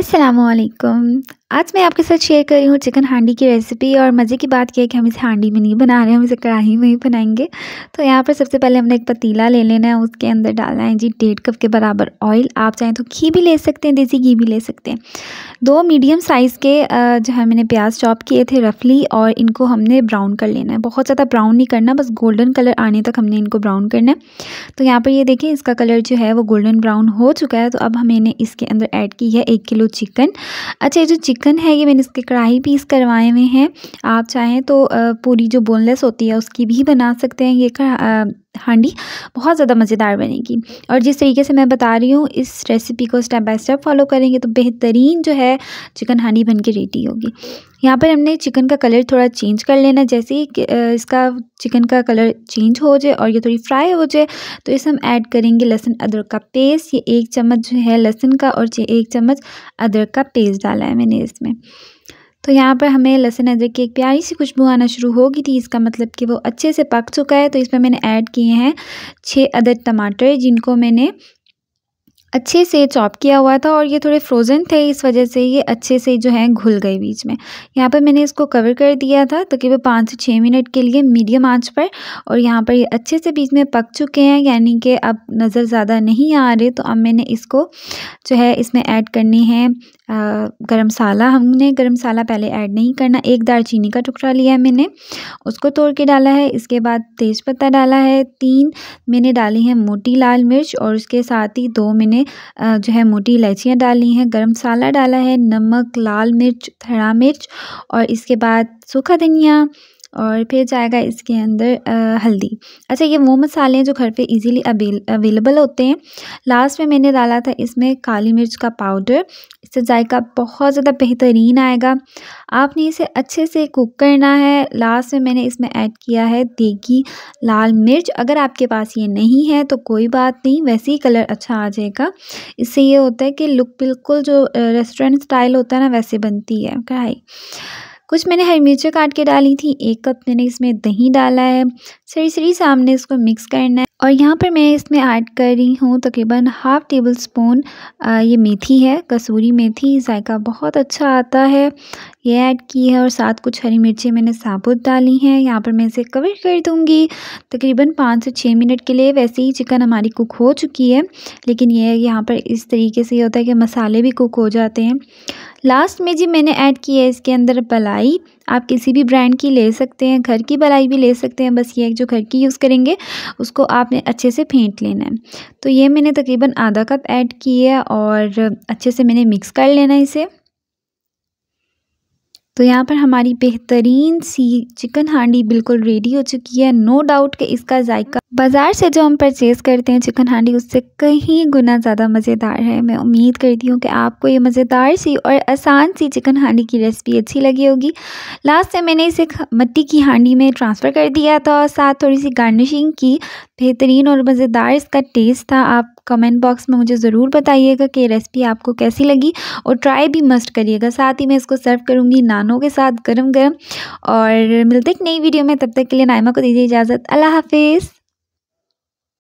السلام عليكم आज मैं आपके साथ शेयर कर रही हूँ चिकन हांडी की रेसिपी और मज़े की बात यह है कि हम इसे हांडी में नहीं बना रहे हैं हम इसे कढ़ाई में ही बनाएंगे तो यहाँ पर सबसे पहले हमने एक पतीला ले लेना है उसके अंदर डालना है जी डेढ़ कप के बराबर ऑयल आप चाहें तो घी भी ले सकते हैं देसी घी भी ले सकते हैं दो मीडियम साइज़ के जो है मैंने प्याज चॉप किए थे रफली और इनको हमने ब्राउन कर लेना है बहुत ज़्यादा ब्राउन नहीं करना बस गोल्डन कलर आने तक हमने इनको ब्राउन करना है तो यहाँ पर ये देखें इसका कलर जो है वो गोल्डन ब्राउन हो चुका है तो अब हमने इसके अंदर ऐड की है एक किलो चिकन अच्छा ये जो चिकन है ये मैंने इसके कढ़ाई पीस करवाए हुए हैं आप चाहें तो पूरी जो बोनलेस होती है उसकी भी बना सकते हैं ये हांडी बहुत ज़्यादा मज़ेदार बनेगी और जिस तरीके से मैं बता रही हूँ इस रेसिपी को स्टेप बाय स्टेप फॉलो करेंगे तो बेहतरीन जो है चिकन हांडी बन के रेडी होगी यहाँ पर हमने चिकन का कलर थोड़ा चेंज कर लेना जैसे ही इसका चिकन का कलर चेंज हो जाए और ये थोड़ी फ्राई हो जाए तो इसे हम ऐड करेंगे लहसुन अदरक का पेस्ट ये एक चम्मच जो है लहसुन का और एक चम्मच अदरक का पेस्ट डाला है मैंने इसमें तो यहाँ पर हमें लहसुन अदरक की एक प्यारी सी खुशबू आना शुरू हो गई थी इसका मतलब कि वो अच्छे से पक चुका है तो इसमें मैंने ऐड किए हैं छः अदर टमाटर जिनको मैंने अच्छे से चॉप किया हुआ था और ये थोड़े फ्रोज़न थे इस वजह से ये अच्छे से जो है घुल गए बीच में यहाँ पर मैंने इसको कवर कर दिया था वो पाँच से छः मिनट के लिए मीडियम आंच पर और यहाँ पर ये अच्छे से बीच में पक चुके हैं यानी कि अब नज़र ज़्यादा नहीं आ रहे तो अब मैंने इसको जो है इसमें ऐड करनी है गरम मसाला हमने गरम मसाला पहले ऐड नहीं करना एक दार चीनी का टुकड़ा लिया है मैंने उसको तोड़ के डाला है इसके बाद तेज़पत्ता डाला है तीन मैंने डाली हैं मोटी लाल मिर्च और उसके साथ ही दो मैंने जो है मोटी इलायचियाँ डाली हैं गरम मसाला डाला है नमक लाल मिर्च हरा मिर्च और इसके बाद सूखा धनिया और फिर जाएगा इसके अंदर आ, हल्दी अच्छा ये वो मसाले हैं जो घर पे इजीली अवेलेबल होते हैं लास्ट में मैंने डाला था इसमें काली मिर्च का पाउडर इससे जायका बहुत ज़्यादा बेहतरीन आएगा आपने इसे अच्छे से कुक करना है लास्ट में मैंने इसमें ऐड किया है देगी लाल मिर्च अगर आपके पास ये नहीं है तो कोई बात नहीं वैसे ही कलर अच्छा आ जाएगा इससे ये होता है कि लुक बिल्कुल जो रेस्टोरेंट स्टाइल होता है ना वैसे बनती है कढ़ाई कुछ मैंने हरी मिर्चें काट के डाली थी एक कप मैंने इसमें दही डाला है सरी सरी सामने इसको मिक्स करना है और यहाँ पर मैं इसमें ऐड कर रही हूँ तकरीबन हाफ़ टेबल स्पून ये मेथी है कसूरी मेथी जायका बहुत अच्छा आता है ये ऐड की है और साथ कुछ हरी मिर्ची मैंने साबुत डाली हैं यहाँ पर मैं इसे कवर कर दूँगी तकरीबन पाँच से छः मिनट के लिए वैसे ही चिकन हमारी कुक हो चुकी है लेकिन ये यहाँ पर इस तरीके से ये होता है कि मसाले भी कुक हो जाते हैं लास्ट में जी मैंने ऐड किया है इसके अंदर बलाई आप किसी भी ब्रांड की ले सकते हैं घर की बलाई भी ले सकते हैं बस ये जो घर की यूज़ करेंगे उसको आपने अच्छे से फेंट लेना है तो ये मैंने तकरीबन आधा कप ऐड किया है और अच्छे से मैंने मिक्स कर लेना है इसे तो यहाँ पर हमारी बेहतरीन सी चिकन हांडी बिल्कुल रेडी हो चुकी है नो डाउट कि इसका जायका बाज़ार से जो हम परचेज़ करते हैं चिकन हांडी उससे कहीं गुना ज़्यादा मज़ेदार है मैं उम्मीद करती हूँ कि आपको ये मज़ेदार सी और आसान सी चिकन हांडी की रेसिपी अच्छी लगी होगी लास्ट से मैंने इसे मट्टी की हांडी में ट्रांसफ़र कर दिया था और साथ थोड़ी सी गार्निशिंग की बेहतरीन और मज़ेदार इसका टेस्ट था आप कमेंट बॉक्स में मुझे ज़रूर बताइएगा कि ये रेसिपी आपको कैसी लगी और ट्राई भी मस्ट करिएगा साथ ही मैं इसको सर्व करूँगी नानों के साथ गर्म गर्म और मिलते एक नई वीडियो में तब तक के लिए नायमा को दीजिए इजाज़त अल्लाह हाफिज़